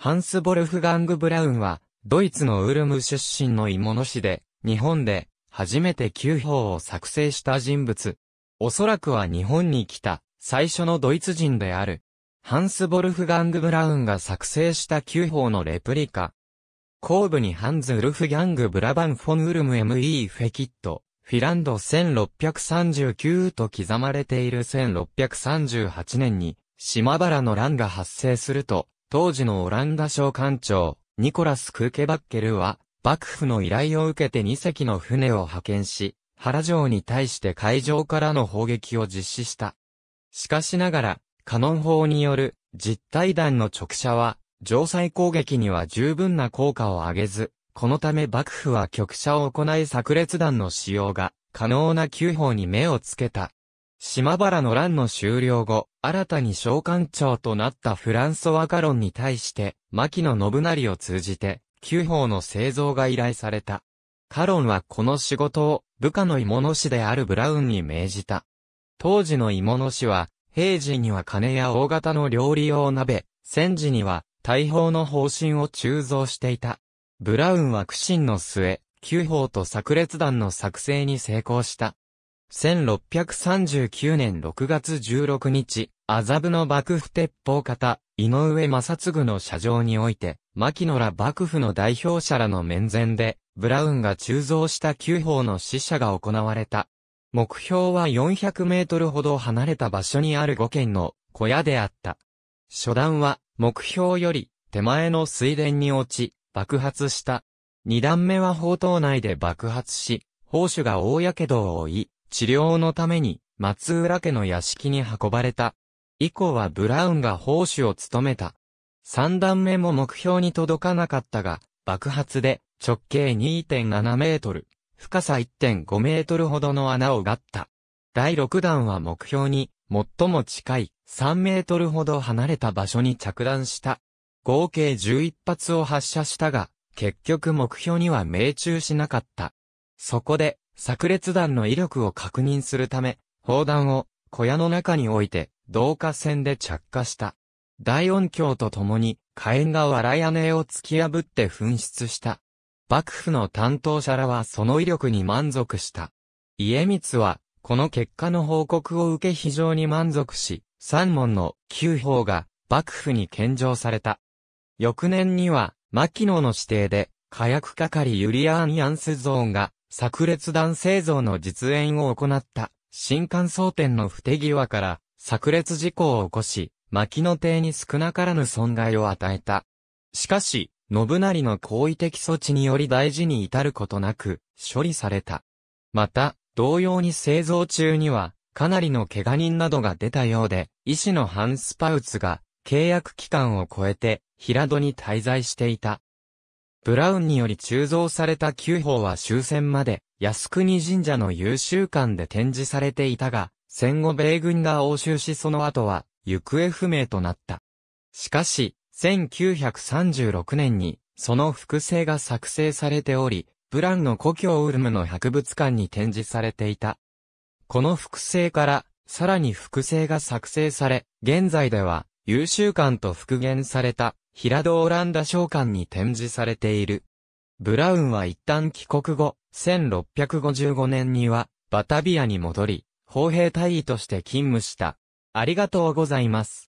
ハンス・ボルフガング・ブラウンは、ドイツのウルム出身の芋の市で、日本で、初めて旧法を作成した人物。おそらくは日本に来た、最初のドイツ人である。ハンス・ボルフガング・ブラウンが作成した旧法のレプリカ。後部にハンズ・ウルフギャング・ブラバン・フォン・ウルム M.E. フェキット、フィランド1639と刻まれている1638年に、島原の乱が発生すると、当時のオランダ省官長、ニコラス・クーケバッケルは、幕府の依頼を受けて2隻の船を派遣し、原城に対して海上からの砲撃を実施した。しかしながら、カノン砲による実体弾の直射は、城塞攻撃には十分な効果を上げず、このため幕府は局射を行い炸裂弾の使用が可能な急砲に目をつけた。島原の乱の終了後、新たに召喚長となったフランソワ・カロンに対して、牧野信成を通じて、旧法の製造が依頼された。カロンはこの仕事を、部下の芋の師であるブラウンに命じた。当時の芋の師は、平時には金や大型の料理用鍋、戦時には、大砲の方針を鋳造していた。ブラウンは苦心の末、旧法と炸裂弾の作成に成功した。1639年6月16日、麻布の幕府鉄砲方、井上正嗣の車場において、牧野ら幕府の代表者らの面前で、ブラウンが鋳造した旧砲の死者が行われた。目標は400メートルほど離れた場所にある5軒の小屋であった。初段は目標より手前の水田に落ち、爆発した。二段目は砲塔内で爆発し、砲手が大火傷を負い、治療のために松浦家の屋敷に運ばれた。以降はブラウンが奉仕を務めた。三段目も目標に届かなかったが、爆発で直径2.7メートル、深さ1.5メートルほどの穴をがった。第6段は目標に最も近い3メートルほど離れた場所に着弾した。合計11発を発射したが、結局目標には命中しなかった。そこで炸裂弾の威力を確認するため、砲弾を小屋の中に置いて、導火線で着火した。大音響とともに火炎が藁屋根を突き破って噴出した。幕府の担当者らはその威力に満足した。家光は、この結果の報告を受け非常に満足し、三門の旧法が幕府に献上された。翌年には、牧野の指定で、火薬係ユリアーン・アンスゾーンが炸裂弾製造の実演を行った、新幹装店の不手際から、炸裂事故を起こし、牧野邸に少なからぬ損害を与えた。しかし、信成の好意的措置により大事に至ることなく、処理された。また、同様に製造中には、かなりの怪我人などが出たようで、医師のハンスパウツが、契約期間を超えて、平戸に滞在していた。ブラウンにより鋳造された旧法は終戦まで、靖国神社の優秀館で展示されていたが、戦後米軍が押収しその後は、行方不明となった。しかし、1936年に、その複製が作成されており、ブランの故郷ウルムの博物館に展示されていた。この複製から、さらに複製が作成され、現在では、優秀館と復元された平戸オランダ商館に展示されている。ブラウンは一旦帰国後、1655年には、バタビアに戻り、砲兵隊員として勤務した。ありがとうございます。